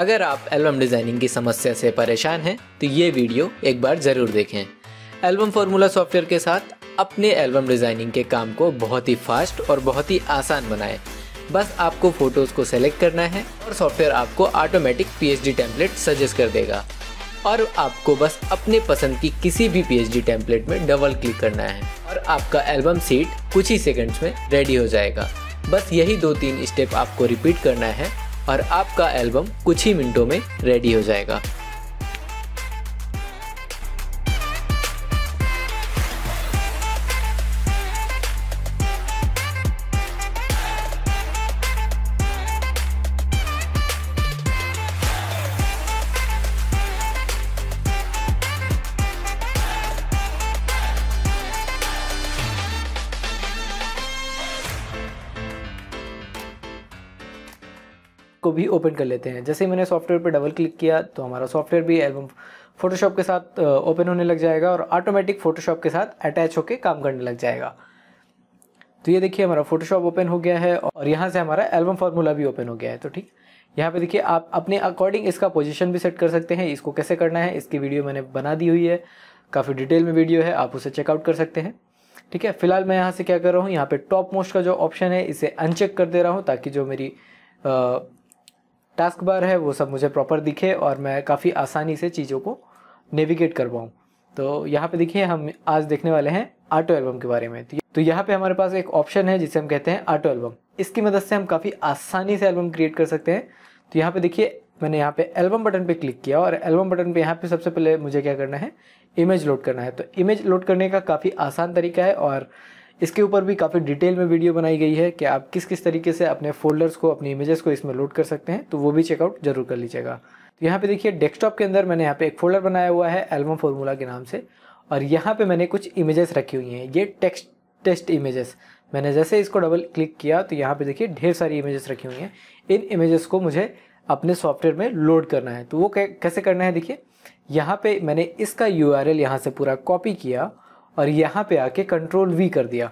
अगर आप album designing की समस्या से परेशान हैं तो ये वीडियो एक बार ज़रूर देखें एल्बम फार्मूला सॉफ्टवेयर के साथ अपने एल्बम डिज़ाइनिंग के काम को बहुत ही फास्ट और बहुत ही आसान बनाएं बस आपको फ़ोटोज़ को सेलेक्ट करना है और सॉफ्टवेयर आपको ऑटोमेटिक पी टेम्पलेट सजेस्ट कर देगा और आपको बस अपने पसंद की किसी भी पी टेम्पलेट में डबल क्लिक करना है और आपका एल्बम सीट कुछ ही सेकंड्स में रेडी हो जाएगा बस यही दो तीन स्टेप आपको रिपीट करना है और आपका एल्बम कुछ ही मिनटों में रेडी हो जाएगा को भी ओपन कर लेते हैं जैसे ही मैंने सॉफ्टवेयर पर डबल क्लिक किया तो हमारा सॉफ्टवेयर भी एल्बम फ़ोटोशॉप के साथ ओपन होने लग जाएगा और ऑटोमेटिक फ़ोटोशॉप के साथ अटैच होकर काम करने लग जाएगा तो ये देखिए हमारा फ़ोटोशॉप ओपन हो गया है और यहाँ से हमारा एल्बम फार्मूला भी ओपन हो गया है तो ठीक यहाँ पे देखिए आप अपने अकॉर्डिंग इसका पोजीशन भी सेट कर सकते हैं इसको कैसे करना है इसकी वीडियो मैंने बना दी हुई है काफ़ी डिटेल में वीडियो है आप उसे चेकआउट कर सकते हैं ठीक है फिलहाल मैं यहाँ से क्या कर रहा हूँ यहाँ पर टॉप मोस्ट का जो ऑप्शन है इसे अनचेक कर दे रहा हूँ ताकि जो मेरी आ, टास्क बार है वो सब मुझे प्रॉपर दिखे और मैं काफ़ी आसानी से चीज़ों को नेविगेट कर पाऊँ तो यहाँ पे देखिए हम आज देखने वाले हैं आटो एल्बम के बारे में तो यहाँ पे हमारे पास एक ऑप्शन है जिसे हम कहते हैं आटो एल्बम इसकी मदद से हम काफ़ी आसानी से एल्बम क्रिएट कर सकते हैं तो यहाँ पे देखिए मैंने यहाँ पे एल्बम बटन पे क्लिक किया और एल्बम बटन पे यहाँ पे सबसे पहले मुझे क्या करना है इमेज लोड करना है तो इमेज लोड करने का काफ़ी आसान तरीका है और इसके ऊपर भी काफ़ी डिटेल में वीडियो बनाई गई है कि आप किस किस तरीके से अपने फोल्डर्स को अपनी इमेजेस को इसमें लोड कर सकते हैं तो वो भी चेकआउट जरूर कर लीजिएगा तो यहाँ पे देखिए डेस्कटॉप के अंदर मैंने यहाँ पे एक फोल्डर बनाया हुआ है एल्बम फॉर्मूला के नाम से और यहाँ पे मैंने कुछ इमेजेस रखी हुई हैं ये टेक्स्ट टेस्ट इमेजेस मैंने जैसे इसको डबल क्लिक किया तो यहाँ पे देखिए ढेर सारी इमेजेस रखी हुई हैं इन इमेजेस को मुझे अपने सॉफ्टवेयर में लोड करना है तो वो कैसे करना है देखिए यहाँ पे मैंने इसका यू आर यहाँ से पूरा कॉपी किया और यहाँ पे आके कंट्रोल वी कर दिया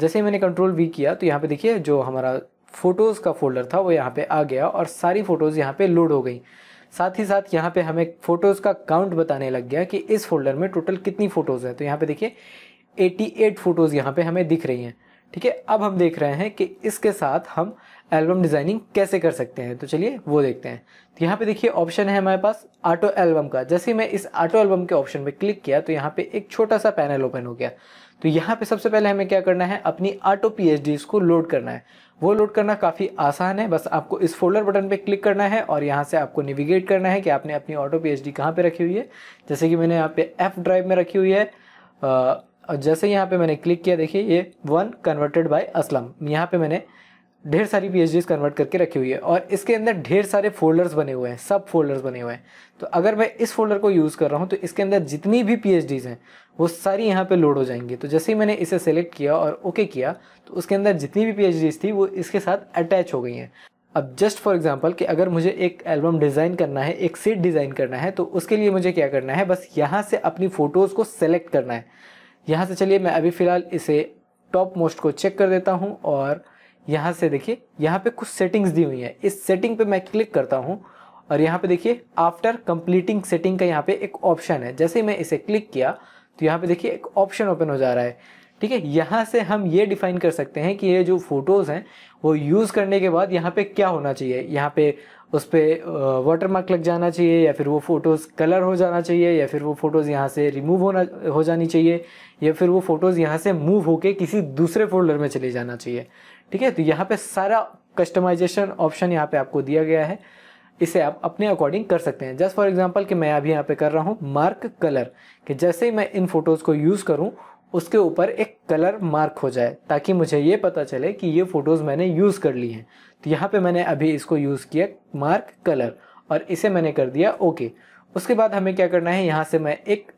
जैसे ही मैंने कंट्रोल वी किया तो यहाँ पे देखिए जो हमारा फ़ोटोज़ का फोल्डर था वो यहाँ पे आ गया और सारी फ़ोटोज़ यहाँ पे लोड हो गई साथ ही साथ यहाँ पे हमें फ़ोटोज़ का काउंट बताने लग गया कि इस फोल्डर में टोटल कितनी फ़ोटोज़ हैं तो यहाँ पर देखिए एट फ़ोटोज़ यहाँ पर हमें दिख रही हैं ठीक है अब हम देख रहे हैं कि इसके साथ हम एल्बम डिज़ाइनिंग कैसे कर सकते हैं तो चलिए वो देखते हैं तो यहाँ पे देखिए ऑप्शन है हमारे पास ऑटो एल्बम का जैसे मैं इस ऑटो एल्बम के ऑप्शन पे क्लिक किया तो यहाँ पे एक छोटा सा पैनल ओपन हो गया तो यहाँ पे सबसे पहले हमें क्या करना है अपनी ऑटो पी को लोड करना है वो लोड करना काफ़ी आसान है बस आपको इस फोल्डर बटन पे क्लिक करना है और यहाँ से आपको नेविगेट करना है कि आपने अपनी ऑटो पी एच डी कहाँ पर रखी हुई है जैसे कि मैंने यहाँ पे एफ ड्राइव में रखी हुई है और जैसे यहाँ पे मैंने क्लिक किया देखिए ये वन कन्वर्टेड बाय असलम यहाँ पे मैंने ढेर सारी पी कन्वर्ट करके रखी हुई है और इसके अंदर ढेर सारे फोल्डर्स बने हुए हैं सब फोल्डर्स बने हुए हैं तो अगर मैं इस फोल्डर को यूज़ कर रहा हूँ तो इसके अंदर जितनी भी पी हैं वो सारी यहाँ पे लोड हो जाएंगी तो जैसे ही मैंने इसे सेलेक्ट किया और ओके किया तो उसके अंदर जितनी भी पी थी वो इसके साथ अटैच हो गई हैं अब जस्ट फॉर एग्जाम्पल कि अगर मुझे एक एल्बम डिज़ाइन करना है एक सीट डिज़ाइन करना है तो उसके लिए मुझे क्या करना है बस यहाँ से अपनी फ़ोटोज़ को सेलेक्ट करना है यहाँ से चलिए मैं अभी फ़िलहाल इसे टॉप मोस्ट को चेक कर देता हूँ और यहाँ से देखिए यहाँ पे कुछ सेटिंग्स दी हुई हैं इस सेटिंग पे मैं क्लिक करता हूँ और यहाँ पे देखिए आफ्टर कंप्लीटिंग सेटिंग का यहाँ पे एक ऑप्शन है जैसे ही मैं इसे क्लिक किया तो यहाँ पे देखिए एक ऑप्शन ओपन हो जा रहा है ठीक है यहाँ से हम ये डिफाइन कर सकते हैं कि ये जो फोटोज़ हैं वो यूज़ करने के बाद यहाँ पे क्या होना चाहिए यहाँ पे उस पर वाटर मार्क लग जाना चाहिए या फिर वो फ़ोटोज़ कलर हो जाना चाहिए या फिर वो फ़ोटोज़ यहाँ से रिमूव होना हो जानी चाहिए या फिर वो फ़ोटोज़ यहाँ से मूव होके किसी दूसरे फोल्डर में चले जाना चाहिए ठीक है तो यहाँ पे सारा कस्टमाइजेशन ऑप्शन यहाँ पे आपको दिया गया है इसे आप अपने अकॉर्डिंग कर सकते हैं जस्ट फॉर एग्जाम्पल कि मैं अभी यहाँ पे कर रहा हूँ मार्क कलर कि जैसे ही मैं इन फोटोज़ को यूज़ करूँ उसके ऊपर एक कलर मार्क हो जाए ताकि मुझे ये पता चले कि ये फ़ोटोज़ मैंने यूज़ कर ली हैं तो यहाँ पे मैंने अभी इसको यूज़ किया मार्क कलर और इसे मैंने कर दिया ओके उसके बाद हमें क्या करना है यहाँ से मैं एक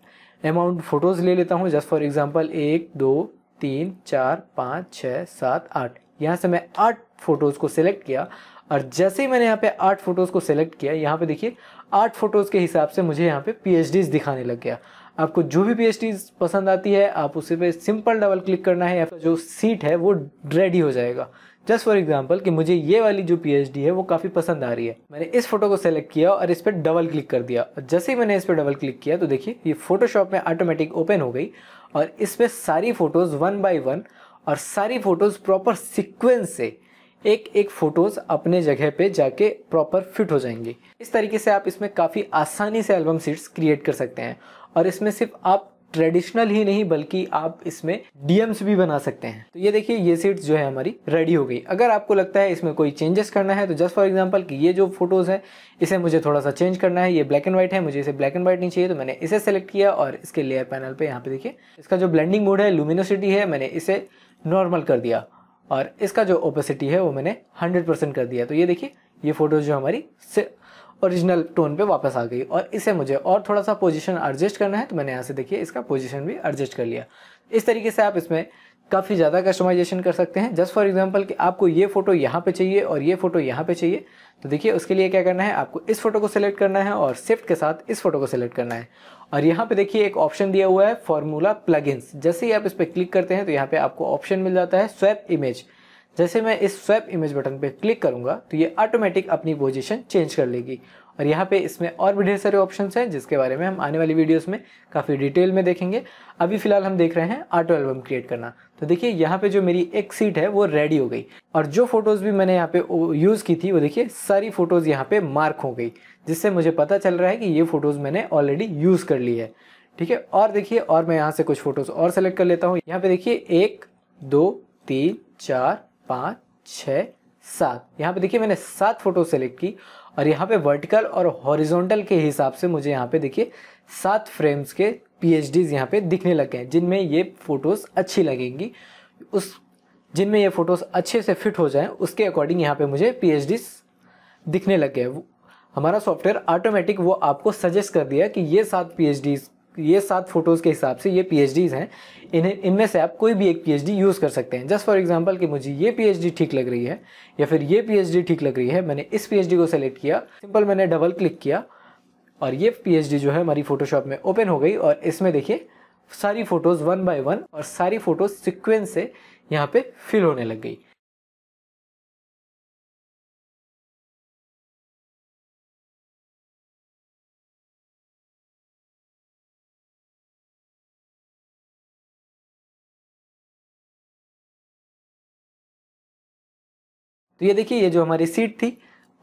अमाउंट फ़ोटोज़ ले लेता हूँ जस्ट फॉर एग्ज़ाम्पल एक दो तीन चार पाँच छः सात आठ यहाँ से मैं आठ फ़ोटोज़ को सिलेक्ट किया और जैसे ही मैंने यहाँ पे आठ फ़ोटोज़ को सिलेक्ट किया यहाँ पे देखिए आठ फ़ोटोज़ के हिसाब से मुझे यहाँ पे पी दिखाने लग गया आपको जो भी पी पसंद आती है आप उसे पे सिंपल डबल क्लिक करना है या फिर जो सीट है वो रेडी हो जाएगा जस्ट फॉर एग्जाम्पल कि मुझे ये वाली जो पी है वो काफ़ी पसंद आ रही है मैंने इस फोटो को सेलेक्ट किया और इस पर डबल क्लिक कर दिया और जैसे ही मैंने इस पर डबल क्लिक किया तो देखिए ये फोटोशॉप में ऑटोमेटिक ओपन हो गई और इस पर सारी फ़ोटोज़ वन बाई वन और सारी फ़ोटोज़ प्रॉपर सिक्वेंस से एक एक फ़ोटोज़ अपने जगह पे जाके प्रॉपर फिट हो जाएंगे इस तरीके से आप इसमें काफ़ी आसानी से एल्बम सीट्स क्रिएट कर सकते हैं और इसमें सिर्फ आप ट्रेडिशनल ही नहीं बल्कि आप इसमें डीएम्स भी बना सकते हैं तो ये देखिए ये सीट्स जो है हमारी रेडी हो गई अगर आपको लगता है इसमें कोई चेंजेस करना है तो जस्ट फॉर एग्जांपल कि ये जो फोटोज़ है इसे मुझे थोड़ा सा चेंज करना है ये ब्लैक एंड व्हाइट है मुझे इसे ब्लैक एंड व्हाइट नहीं चाहिए तो मैंने इसे सेलेक्ट किया और इसके लेयर पैनल पर यहाँ पर देखिए इसका जो ब्लैंडिंग मोड है लुमिनोसिटी है मैंने इसे नॉर्मल कर दिया और इसका जो ओपेसिटी है वो मैंने हंड्रेड कर दिया तो ये देखिए ये फोटोज जो हमारी ओरिजिनल टोन पे वापस आ गई और इसे मुझे और थोड़ा सा पोजीशन एडजस्ट करना है तो मैंने यहाँ से देखिए इसका पोजीशन भी एडजस्ट कर लिया इस तरीके से आप इसमें काफ़ी ज़्यादा कस्टमाइजेशन कर सकते हैं जस्ट फॉर एग्जाम्पल कि आपको ये फ़ोटो यहाँ पे चाहिए और ये फ़ोटो यहाँ पे चाहिए तो देखिए उसके लिए क्या करना है आपको इस फोटो को सिलेक्ट करना है और स्विफ्ट के साथ इस फोटो को सिलेक्ट करना है और यहाँ पे देखिए एक ऑप्शन दिया हुआ है फॉर्मूला प्लगइन्स जैसे ही आप इस पर क्लिक करते हैं तो यहाँ पे आपको ऑप्शन मिल जाता है स्वैप इमेज जैसे मैं इस स्वैप इमेज बटन पर क्लिक करूँगा तो ये ऑटोमेटिक अपनी पोजिशन चेंज कर लेगी और यहाँ पे इसमें और भी ढेर सारे ऑप्शंस हैं जिसके बारे में हम आने वाली वीडियोस में काफ़ी डिटेल में देखेंगे अभी फिलहाल हम देख रहे हैं ऑटो एल्बम क्रिएट करना तो देखिए यहाँ पे जो मेरी एक सीट है वो रेडी हो गई और जो फोटोज़ भी मैंने यहाँ पे यूज़ की थी वो देखिए सारी फ़ोटोज़ यहाँ पे मार्क हो गई जिससे मुझे पता चल रहा है कि ये फ़ोटोज़ मैंने ऑलरेडी यूज़ कर ली है ठीक है और देखिए और मैं यहाँ से कुछ फ़ोटोज़ और सेलेक्ट कर लेता हूँ यहाँ पे देखिए एक दो तीन चार पाँच छः सात यहाँ पे देखिए मैंने सात फोटो सेलेक्ट की और यहाँ पे वर्टिकल और हॉरिजॉन्टल के हिसाब से मुझे यहाँ पे देखिए सात फ्रेम्स के पी एच डीज यहाँ पे दिखने लग हैं जिनमें ये फ़ोटोज़ अच्छी लगेंगी उस जिनमें ये फ़ोटोज़ अच्छे से फिट हो जाएं उसके अकॉर्डिंग यहाँ पे मुझे पी एच डीज दिखने लग गए हमारा सॉफ्टवेयर ऑटोमेटिक वो आपको सजेस्ट कर दिया कि ये सात पी एच डीज ये सात फ़ोटोज़ के हिसाब से ये डीज हैं इन्हें इनमें से आप कोई भी एक डी यूज़ कर सकते हैं जस्ट फॉर एग्जांपल कि मुझे ये डी ठीक लग रही है या फिर ये डी ठीक लग रही है मैंने इस डी को सेलेक्ट किया सिंपल मैंने डबल क्लिक किया और ये डी जो है हमारी फ़ोटोशॉप में ओपन हो गई और इसमें देखिए सारी फ़ोटोज़ वन बाय वन और सारी फ़ोटोज़ सिक्वेंस से यहाँ पर फिल होने लग गई तो ये देखिए ये जो हमारी सीट थी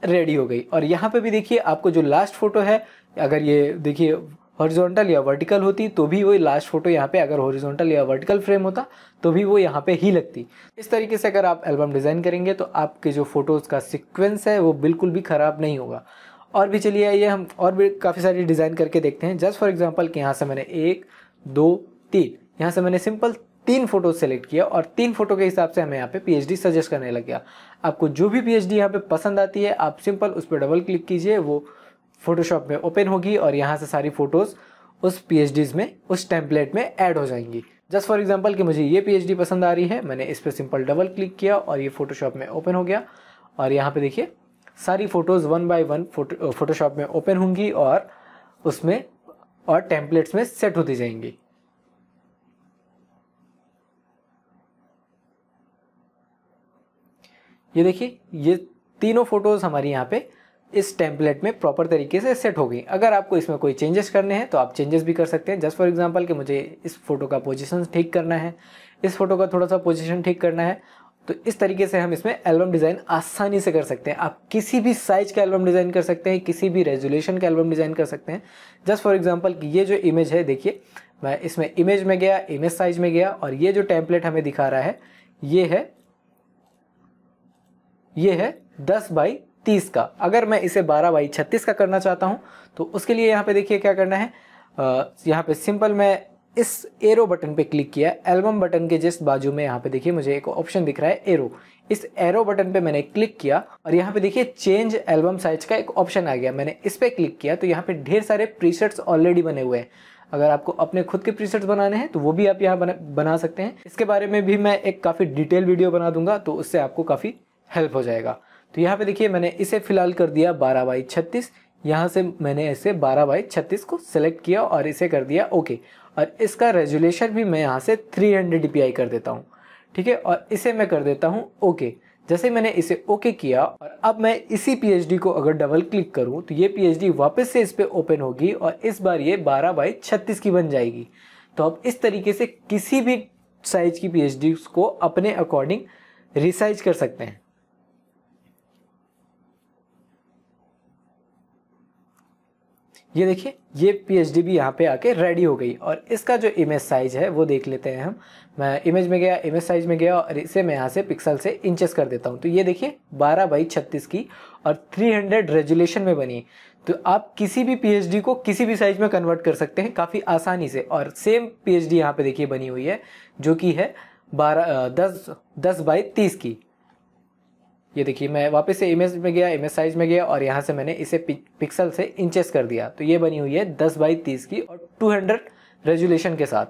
रेडी हो गई और यहाँ पे भी देखिए आपको जो लास्ट फोटो है अगर ये देखिए हॉरिजॉन्टल या वर्टिकल होती तो भी वो लास्ट फोटो यहाँ पे अगर हॉरिजॉन्टल या वर्टिकल फ्रेम होता तो भी वो यहाँ पे ही लगती इस तरीके से अगर आप एल्बम डिज़ाइन करेंगे तो आपके जो फोटोज़ का सिक्वेंस है वो बिल्कुल भी ख़राब नहीं होगा और भी चलिए ये हम और भी काफ़ी सारी डिज़ाइन करके देखते हैं जस्ट फॉर एग्जाम्पल कि यहाँ से मैंने एक दो तीन यहाँ से मैंने सिंपल तीन फोटो सेलेक्ट किया और तीन फोटो के हिसाब से हमें यहाँ पे पीएचडी सजेस्ट करने लग गया आपको जो भी पीएचडी यहाँ पे पसंद आती है आप सिंपल उस पर डबल क्लिक कीजिए वो फोटोशॉप में ओपन होगी और यहाँ से सारी फ़ोटोज़ उस पी में उस टेम्पलेट में ऐड हो जाएंगी जस्ट फॉर एग्जाम्पल कि मुझे ये पी पसंद आ रही है मैंने इस पर सिंपल डबल क्लिक किया और ये फोटोशॉप में ओपन हो गया और यहाँ पे देखिए सारी photos one by one Photoshop में ओपन होंगी और उसमें और टेम्पलेट्स में सेट होती जाएंगी ये देखिए ये तीनों फ़ोटोज़ हमारी यहाँ पे इस टेम्पलेट में प्रॉपर तरीके से सेट हो गई अगर आपको इसमें कोई चेंजेस करने हैं तो आप चेंजेस भी कर सकते हैं जस्ट फॉर एग्जांपल कि मुझे इस फ़ोटो का पोजीशन ठीक करना है इस फ़ोटो का थोड़ा सा पोजीशन ठीक करना है तो इस तरीके से हम इसमें एल्बम डिज़ाइन आसानी से कर सकते हैं आप किसी भी साइज का एल्बम डिज़ाइन कर सकते हैं किसी भी रेजोल्यूशन का एल्बम डिज़ाइन कर सकते हैं जस्ट फॉर एग्जाम्पल कि ये जो इमेज है देखिए मैं इसमें इमेज में गया इमेज साइज में गया और ये जो टैंपलेट हमें दिखा रहा है ये है ये है दस बाई तीस का अगर मैं इसे बारह बाई छत्तीस का करना चाहता हूँ तो उसके लिए यहाँ पे देखिए क्या करना है यहाँ पे सिंपल मैं इस एरो बटन पे क्लिक किया एल्बम बटन के जिस बाजू में यहाँ पे देखिए मुझे एक ऑप्शन दिख रहा है एरो इस एरो बटन पे मैंने क्लिक किया और यहाँ पे देखिए चेंज एल्बम साइज का एक ऑप्शन आ गया मैंने इस पर क्लिक किया तो यहाँ पे ढेर सारे प्रीसेट्स ऑलरेडी बने हुए हैं अगर आपको अपने खुद के प्रीसेट्स बनाने हैं तो वो भी आप यहाँ बना, बना सकते हैं इसके बारे में भी मैं एक काफ़ी डिटेल वीडियो बना दूंगा तो उससे आपको काफ़ी हेल्प हो जाएगा तो यहाँ पे देखिए मैंने इसे फ़िलहाल कर दिया बारह बाई छत्तीस यहाँ से मैंने इसे बारह बाई छत्तीस को सेलेक्ट किया और इसे कर दिया ओके और इसका रेजुलेशन भी मैं यहाँ से थ्री हंड्रेड डी कर देता हूँ ठीक है और इसे मैं कर देता हूँ ओके जैसे मैंने इसे ओके किया और अब मैं इसी पीएचडी को अगर डबल क्लिक करूं तो ये पीएचडी वापस से इस पर ओपन होगी और इस बार ये 12 बाई छत्तीस की बन जाएगी तो अब इस तरीके से किसी भी साइज की पीएचडी को अपने अकॉर्डिंग रिसाइज कर सकते हैं ये देखिए ये पी एच डी भी यहाँ पर आके रेडी हो गई और इसका जो इमेज साइज़ है वो देख लेते हैं हम मैं इमेज में गया इमेज साइज़ में गया और इसे मैं यहाँ से पिक्सल से इंचेस कर देता हूँ तो ये देखिए 12 बाई 36 की और 300 रेजुलेशन में बनी तो आप किसी भी पी को किसी भी साइज़ में कन्वर्ट कर सकते हैं काफ़ी आसानी से और सेम पी एच डी यहाँ पर देखिए बनी हुई है जो कि है बारह दस दस बाई तीस की ये देखिए मैं वापस से इमेज में गया इमेज साइज में गया और यहाँ से मैंने इसे पिक्सल से इंचेस कर दिया तो ये बनी हुई है दस बाई तीस की और टू हंड्रेड रेजुलेशन के साथ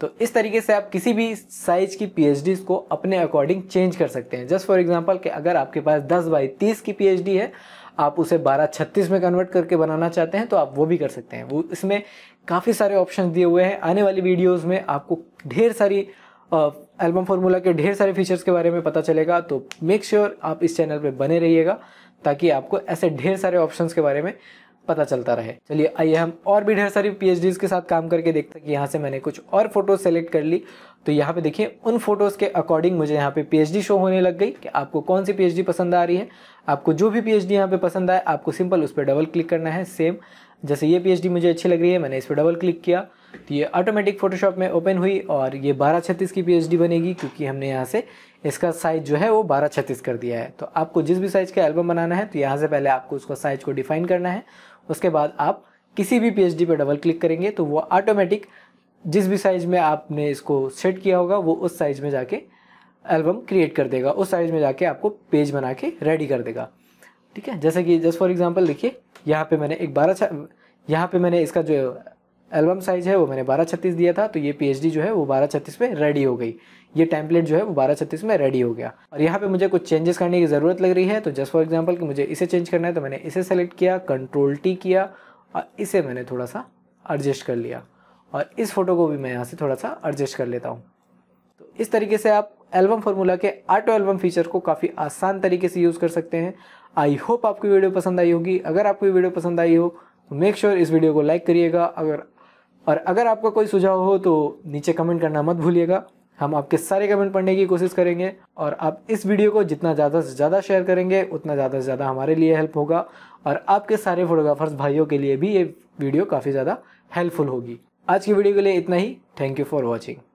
तो इस तरीके से आप किसी भी साइज की पी को अपने अकॉर्डिंग चेंज कर सकते हैं जस्ट फॉर एग्जाम्पल कि अगर आपके पास दस बाई तीस की पी है आप उसे बारह छत्तीस में कन्वर्ट करके बनाना चाहते हैं तो आप वो भी कर सकते हैं वो इसमें काफ़ी सारे ऑप्शन दिए हुए हैं आने वाली वीडियोज़ में आपको ढेर सारी एल्बम फार्मूला के ढेर सारे फीचर्स के बारे में पता चलेगा तो मेक श्योर sure आप इस चैनल पर बने रहिएगा ताकि आपको ऐसे ढेर सारे ऑप्शंस के बारे में पता चलता रहे चलिए आइए हम और भी ढेर सारी पी के साथ काम करके देखते हैं कि यहाँ से मैंने कुछ और फोटोज सेलेक्ट कर ली तो यहाँ पे देखिए उन फोटोज़ के अकॉर्डिंग मुझे यहाँ पे पी शो होने लग गई कि आपको कौन सी पी पसंद आ रही है आपको जो भी पी एच यहाँ पे पसंद आए आपको सिंपल उस पर डबल क्लिक करना है सेम जैसे ये पी मुझे अच्छी लग रही है मैंने इस पर डबल क्लिक किया तो ये ऑटोमेटिक फ़ोटोशॉप में ओपन हुई और ये बारह छत्तीस की पी बनेगी क्योंकि हमने यहाँ से इसका साइज़ जो है वो बारह छत्तीस कर दिया है तो आपको जिस भी साइज़ का एल्बम बनाना है तो यहाँ से पहले आपको उसका साइज़ को डिफ़ाइन करना है उसके बाद आप किसी भी पी पर डबल क्लिक करेंगे तो वो ऑटोमेटिक जिस भी साइज़ में आपने इसको सेट किया होगा वो उस साइज़ में जाके एल्बम क्रिएट कर देगा उस साइज़ में जाके आपको पेज बना के रेडी कर देगा ठीक है जैसे कि जस्ट फॉर एग्जांपल देखिए यहाँ पे मैंने एक बारह यहाँ पे मैंने इसका जो एल्बम साइज़ है वो मैंने बारह छत्तीस दिया था तो ये पी जो है वो बारह छत्तीस में रेडी हो गई ये टेम्पलेट जो है वो बारह छत्तीस में रेडी हो गया और यहाँ पे मुझे कुछ चेंजेस करने की ज़रूरत लग रही है तो जस्ट फॉर एग्जांपल कि मुझे इसे चेंज करना है तो मैंने इसे सेलेक्ट किया कंट्रोल टी किया और इसे मैंने थोड़ा सा एडजस्ट कर लिया और इस फोटो को भी मैं यहाँ से थोड़ा सा एडजस्ट कर लेता हूँ तो इस तरीके से आप एल्बम फार्मूला के आटो एल्बम फीचर को काफ़ी आसान तरीके से यूज़ कर सकते हैं आई होप आपकी वीडियो पसंद आई होगी अगर आपको वीडियो पसंद आई हो तो मेक श्योर इस वीडियो को लाइक करिएगा अगर और अगर आपका कोई सुझाव हो तो नीचे कमेंट करना मत भूलिएगा हम आपके सारे कमेंट पढ़ने की कोशिश करेंगे और आप इस वीडियो को जितना ज़्यादा से ज़्यादा शेयर करेंगे उतना ज़्यादा से ज़्यादा हमारे लिए हेल्प होगा और आपके सारे फोटोग्राफर्स भाइयों के लिए भी ये वीडियो काफ़ी ज़्यादा हेल्पफुल होगी आज की वीडियो के लिए इतना ही थैंक यू फॉर वॉचिंग